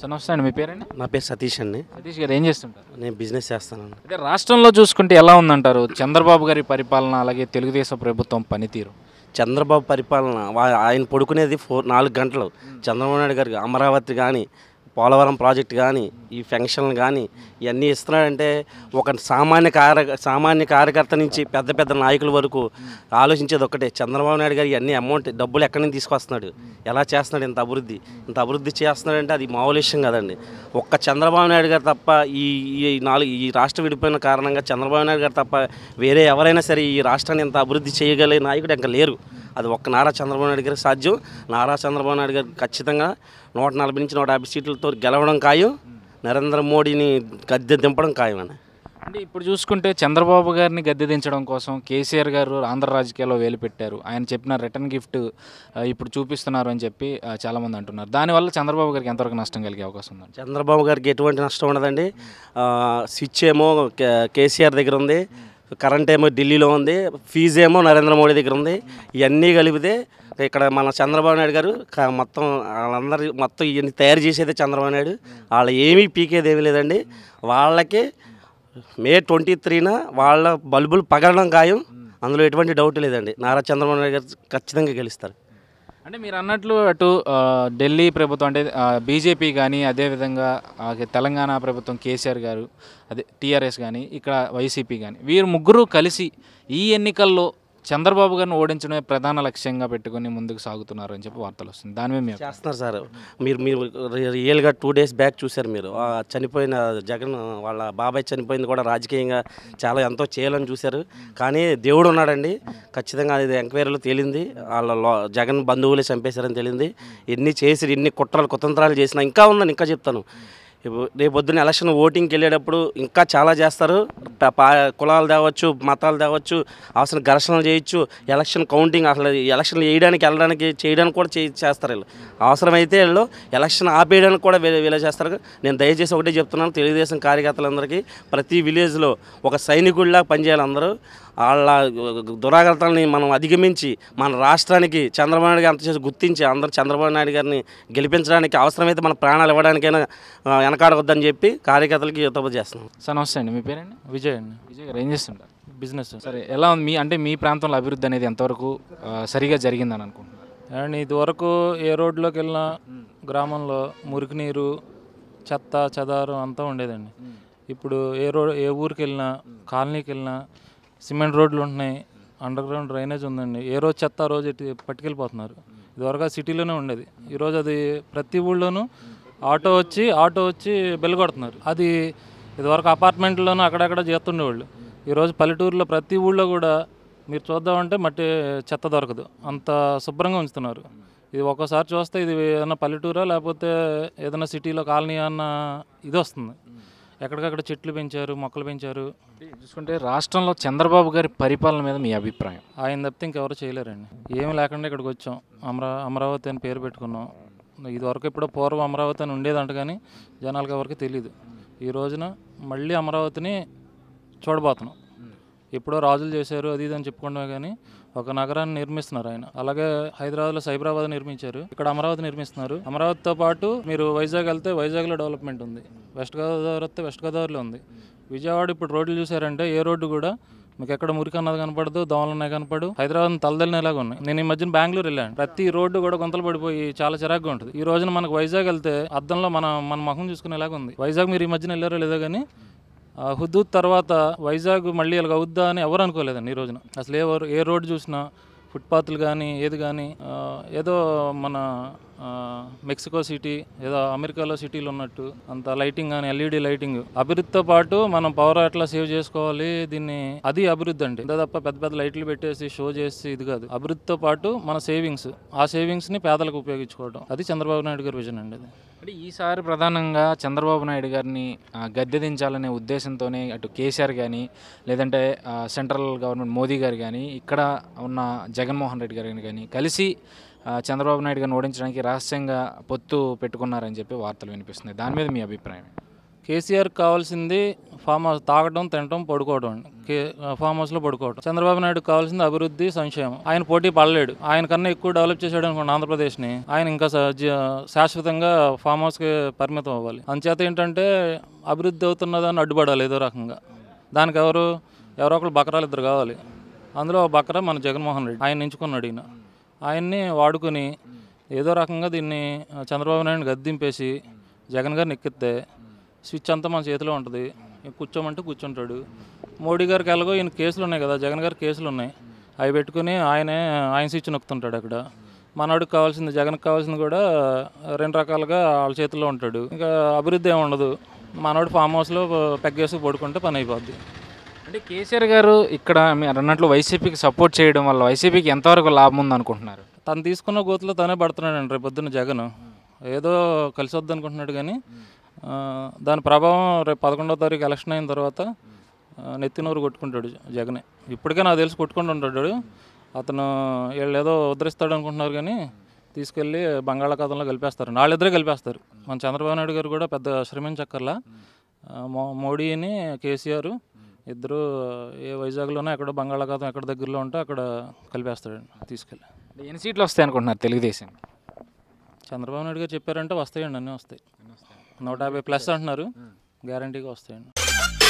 sir నమస్తే అండి మీ పేరండి నా పేరు సతీష్ అండి సతీష్ గారు ఏం చేస్తుంటారు నేను బిజినెస్ చేస్తాను అంటే రాష్ట్రంలో చూసుకుంటే ఎలా ఉందంటారు చంద్రబాబు గారి పరిపాలన అలాగే తెలుగుదేశం ప్రభుత్వం పనితీరు చంద్రబాబు పరిపాలన ఆయన పడుకునేది ఫోర్ నాలుగు గంటలు చంద్రబాబు నాయుడు గారికి అమరావతి కానీ పోలవరం ప్రాజెక్ట్ కానీ ఈ ఫెన్షన్లు కానీ ఇవన్నీ ఇస్తున్నాడంటే ఒక సామాన్య కార్య సామాన్య కార్యకర్త నుంచి పెద్ద పెద్ద నాయకుల వరకు ఆలోచించేది ఒక్కటే చంద్రబాబు నాయుడు గారు ఇవన్నీ అమౌంట్ డబ్బులు ఎక్కడి నుంచి తీసుకొస్తున్నాడు ఎలా చేస్తున్నాడు ఇంత అభివృద్ధి ఇంత అభివృద్ధి చేస్తున్నాడంటే అది మామూలు విషయం కదండి ఒక్క చంద్రబాబు నాయుడు గారు తప్ప ఈ ఈ నాలుగు ఈ రాష్ట్రం విడిపోయిన కారణంగా చంద్రబాబు నాయుడు గారు తప్ప వేరే ఎవరైనా సరే ఈ రాష్ట్రాన్ని ఇంత అభివృద్ధి చేయగలిగే నాయకుడు ఇంకా లేరు అది ఒక్క నారా చంద్రబాబు నాయుడు గారికి సాధ్యం నారా చంద్రబాబు నాయుడు గారికి ఖచ్చితంగా నూట నలభై నుంచి నూట యాభై సీట్లతో గెలవడం ఖాయం నరేంద్ర మోడీని గద్దె దింపడం ఖాయమని అంటే ఇప్పుడు చూసుకుంటే చంద్రబాబు గారిని గద్దె దించడం కోసం కేసీఆర్ గారు ఆంధ్ర రాజకీయాల్లో వేలుపెట్టారు ఆయన చెప్పిన రిటర్న్ గిఫ్ట్ ఇప్పుడు చూపిస్తున్నారు అని చెప్పి చాలామంది అంటున్నారు దానివల్ల చంద్రబాబు గారికి ఎంతవరకు నష్టం కలిగే అవకాశం ఉంది చంద్రబాబు గారికి ఎటువంటి నష్టం ఉండదండి స్విచ్ ఏమో కేసీఆర్ దగ్గర ఉంది కరెంట్ ఏమో ఢిల్లీలో ఉంది ఫీజు ఏమో నరేంద్ర మోడీ దగ్గర ఉంది ఇవన్నీ కలిపితే ఇక్కడ మన చంద్రబాబు నాయుడు గారు మొత్తం వాళ్ళందరి మొత్తం ఇవన్నీ తయారు చేసేదే చంద్రబాబు నాయుడు వాళ్ళు ఏమీ పీకేది ఏమీ లేదండి వాళ్ళకి మే ట్వంటీ త్రీన వాళ్ళ బల్బులు పగలడం ఖాయం అందులో ఎటువంటి డౌట్ లేదండి నారా చంద్రబాబు నాయుడు గారు ఖచ్చితంగా గెలుస్తారు అంటే మీరు అన్నట్లు అటు ఢిల్లీ ప్రభుత్వం అంటే బీజేపీ కానీ అదేవిధంగా తెలంగాణ ప్రభుత్వం కేసీఆర్ గారు అదే టీఆర్ఎస్ కానీ ఇక్కడ వైసీపీ కానీ వీరు ముగ్గురు కలిసి ఈ ఎన్నికల్లో చంద్రబాబు గారిని ఓడించడమే ప్రధాన లక్ష్యంగా పెట్టుకుని ముందుకు సాగుతున్నారు అని చెప్పి వార్తలు వస్తుంది దాని మీద చేస్తున్నారు సార్ మీరు మీరు రియల్గా టూ డేస్ బ్యాక్ చూశారు మీరు చనిపోయిన జగన్ వాళ్ళ బాబాయ్ చనిపోయింది కూడా రాజకీయంగా చాలా ఎంతో చేయాలని చూశారు కానీ దేవుడు ఉన్నాడండి ఖచ్చితంగా ఇది ఎంక్వైరీలు తేలింది వాళ్ళ జగన్ బంధువులే చంపేశారని తేలింది ఎన్ని చేసి ఎన్ని కుట్రలు కుతంత్రాలు చేసినా ఇంకా ఉన్నాను ఇంకా చెప్తాను రేపు పొద్దున్న ఎలక్షన్ ఓటింగ్కి వెళ్ళేటప్పుడు ఇంకా చాలా చేస్తారు కులాలు తేవచ్చు మతాలు తేవచ్చు అవసరం ఘర్షణలు చేయొచ్చు ఎలక్షన్ కౌంటింగ్ అసలు ఎలక్షన్లు వేయడానికి వెళ్ళడానికి చేయడానికి కూడా చేస్తారు వీళ్ళు అవసరమైతే వీళ్ళు ఎలక్షన్ ఆపేయడానికి కూడా వీళ్ళు చేస్తారు నేను దయచేసి ఒకటే చెప్తున్నాను తెలుగుదేశం కార్యకర్తలందరికీ ప్రతి విలేజ్లో ఒక సైనికుడిలా పనిచేయాలి అందరూ వాళ్ళ దురాగతాలని మనం అధిగమించి మన రాష్ట్రానికి చంద్రబాబు నాయుడు గారు అంత చేసి గుర్తించి అందరూ చంద్రబాబు నాయుడు గారిని గెలిపించడానికి అవసరమైతే మన ప్రాణాలు ఇవ్వడానికైనా వెనకాడవద్దని చెప్పి కార్యకర్తలకి యువతప చేస్తున్నాం సార్ నమస్తే అండి మీ పేరండి విజయ్ అండి విజయ్ గారు ఏం చేస్తుంటారు బిజినెస్ సరే ఎలా ఉంది మీ అంటే మీ ప్రాంతంలో అభివృద్ధి అనేది ఎంతవరకు సరిగా జరిగిందని అనుకుంటున్నాను అండ్ ఇదివరకు ఏ రోడ్లోకి వెళ్ళినా గ్రామంలో మురికి నీరు చెత్త చెదారం అంతా ఉండేదండి ఇప్పుడు ఏ రోడ్ ఏ ఊరికి వెళ్ళినా కాలనీకి వెళ్ళినా సిమెంట్ రోడ్లు ఉంటున్నాయి అండర్ గ్రౌండ్ డ్రైనేజ్ ఉందండి ఏ రోజు చెత్త రోజు పట్టుకెళ్ళిపోతున్నారు ఇదివరకు సిటీలోనే ఉండేది ఈరోజు అది ప్రతి ఊళ్ళోనూ ఆటో వచ్చి ఆటో వచ్చి బెల్ కొడుతున్నారు అది ఇదివరకు అపార్ట్మెంట్లోనూ అక్కడక్కడ చేస్తుండేవాళ్ళు ఈరోజు పల్లెటూరులో ప్రతి ఊళ్ళో కూడా మీరు చూద్దామంటే మట్టి చెత్త దొరకదు అంత శుభ్రంగా ఉంచుతున్నారు ఇది ఒక్కసారి చూస్తే ఇది ఏదైనా పల్లెటూరా లేకపోతే ఏదైనా సిటీలో కాలనీ అన్న ఇది వస్తుంది ఎక్కడికక్కడ చెట్లు పెంచారు మొక్కలు పెంచారు చూసుకుంటే రాష్ట్రంలో చంద్రబాబు గారి పరిపాలన మీద మీ అభిప్రాయం ఆయన తప్పితే ఇంకెవరు చేయలేరండి ఏమి లేకుండా ఇక్కడికి వచ్చాం అమరా అమరావతి అని పేరు పెట్టుకున్నాం ఇది ఇదివరకు ఇప్పుడు పూర్వం అమరావతి అని ఉండేదంట కానీ జనాలకు ఎవరికి తెలియదు ఈ రోజున మళ్ళీ అమరావతిని చూడబోతున్నాం ఎప్పుడో రాజులు చేశారు అది ఇది అని చెప్పుకున్నా కానీ ఒక నగరాన్ని నిర్మిస్తున్నారు ఆయన అలాగే హైదరాబాద్లో సైబరాబాద్ నిర్మించారు ఇక్కడ అమరావతి నిర్మిస్తున్నారు అమరావతితో పాటు మీరు వైజాగ్ వెళ్తే వైజాగ్లో డెవలప్మెంట్ ఉంది వెస్ట్ గోదావరి వస్తే వెస్ట్ గోదావరిలో ఉంది విజయవాడ ఇప్పుడు రోడ్లు చూసారంటే ఏ రోడ్డు కూడా మీకు ఎక్కడ మురికి అన్నది కనపడదు దోమలు ఉన్నాయి కనపడు హైదరాబాద్ తలదలినేలాగా ఉన్నాయి నేను ఈ మధ్యన బెంగళూరు వెళ్ళాను ప్రతి రోడ్డు కూడా గుంతలు పడిపోయి చాలా చిరాగ్గా ఉంటుంది ఈ రోజున మనకు వైజాగ్ వెళ్తే అద్దంలో మన మన ముఖం చూసుకునేలాగా ఉంది వైజాగ్ మీరు ఈ మధ్యన వెళ్ళారో లేదో కానీ హుదూద్ తర్వాత వైజాగ్ మళ్ళీ ఇలాగ అవుద్దా అని ఎవరు అనుకోలేదండి ఈ రోజున అసలు ఏ ఏ రోడ్డు చూసినా ఫుట్పాత్లు కానీ ఏది కానీ ఏదో మన మెక్సికో సిటీ ఏదో అమెరికాలో సిటీలు ఉన్నట్టు అంత లైటింగ్ కానీ ఎల్ఈడి లైటింగ్ అభివృద్ధితో పాటు మనం పవర్ అట్లా సేవ్ చేసుకోవాలి దీన్ని అది అభివృద్ధి అండి అంతే తప్ప పెద్ద పెద్ద లైట్లు పెట్టేసి షో చేసి ఇది కాదు అభివృద్ధితో పాటు మన సేవింగ్స్ ఆ సేవింగ్స్ని పేదలకు ఉపయోగించుకోవడం అది చంద్రబాబు నాయుడు గారి విజన్ అండి అది అంటే ఈసారి ప్రధానంగా చంద్రబాబు నాయుడు గారిని గద్దె దించాలనే ఉద్దేశంతోనే అటు కేసీఆర్ కానీ లేదంటే సెంట్రల్ గవర్నమెంట్ మోదీ గారు కానీ ఇక్కడ ఉన్న జగన్మోహన్ రెడ్డి గారు కానీ కలిసి చంద్రబాబు నాయుడు గారిని ఓడించడానికి రహస్యంగా పొత్తు పెట్టుకున్నారని చెప్పి వార్తలు వినిపిస్తున్నాయి దాని మీద మీ అభిప్రాయం కేసీఆర్ కావాల్సింది ఫామ్ హౌస్ తాగడం తినడం పడుకోవడం ఫామ్ హౌస్లో పడుకోవడం చంద్రబాబు నాయుడు కావాల్సింది అభివృద్ధి సంక్షేమం ఆయన పోటీ పడలేడు ఆయన కన్నా ఎక్కువ డెవలప్ చేశాడు అనుకోండి ఆంధ్రప్రదేశ్ని ఆయన ఇంకా శాశ్వతంగా ఫామ్ హౌస్కి పరిమితం అవ్వాలి అందుచేత ఏంటంటే అభివృద్ధి అవుతున్నదని అడ్డుపడాలి ఏదో రకంగా దానికి ఎవరు ఎవరో ఒకరు బకరాలు ఇద్దరు కావాలి అందులో బకరా మన జగన్మోహన్ రెడ్డి ఆయన ఎంచుకున్నాడు ఈయన ఆయన్ని వాడుకుని ఏదో రకంగా దీన్ని చంద్రబాబు నాయుడిని గద్దింపేసి జగన్ గారిని ఎక్కితే స్విచ్ అంతా మన చేతిలో ఉంటుంది కూర్చోమంటే కూర్చుంటాడు మోడీ గారికి ఎలాగో ఈయన కేసులు ఉన్నాయి కదా జగన్ గారి కేసులు ఉన్నాయి అవి పెట్టుకుని ఆయనే ఆయన స్విచ్ నొక్కుతుంటాడు అక్కడ మనవాడికి కావాల్సింది జగన్కి కావాల్సింది కూడా రెండు రకాలుగా వాళ్ళ చేతిలో ఉంటాడు ఇంకా అభివృద్ధి ఏమి ఉండదు మనవాడు ఫామ్ హౌస్లో పెగ్గేసి పడుకుంటే పని అయిపోద్ది అంటే కేసీఆర్ గారు ఇక్కడ మీరు అన్నట్లు వైసీపీకి సపోర్ట్ చేయడం వల్ల వైసీపీకి ఎంతవరకు లాభం ఉంది అనుకుంటున్నారు తను తీసుకున్న గోతులో తనే పడుతున్నాడు అండి రేపొద్దున జగన్ ఏదో కలిసి వద్దనుకుంటున్నాడు కానీ దాని ప్రభావం రేపు పదకొండో తారీఖు ఎలక్షన్ అయిన తర్వాత నెత్తినూరు కొట్టుకుంటాడు జగనే ఇప్పటికే నాకు తెలిసి కొట్టుకుంటూ ఉంటాడు అతను వీళ్ళు ఏదో ఉద్ధరిస్తాడు అనుకుంటున్నారు కానీ తీసుకెళ్ళి బంగాళాఖాతంలో కలిపేస్తారు వాళ్ళిద్దరే కలిపేస్తారు మన చంద్రబాబు నాయుడు గారు కూడా పెద్ద శ్రమించక్కర్లా మోడీని కేసీఆర్ ఇద్దరు ఏ వైజాగ్లోనో ఎక్కడో బంగాళాఖాతం ఎక్కడ దగ్గరలో ఉంటే అక్కడ కలిపేస్తాడండి తీసుకెళ్ళి ఎన్ని సీట్లు వస్తాయి అనుకుంటున్నారు తెలుగుదేశం చంద్రబాబు నాయుడు గారు చెప్పారంటే వస్తాయండి అన్నీ వస్తాయి నూట యాభై ప్లస్ అంటున్నారు గ్యారంటీగా వస్తాయండి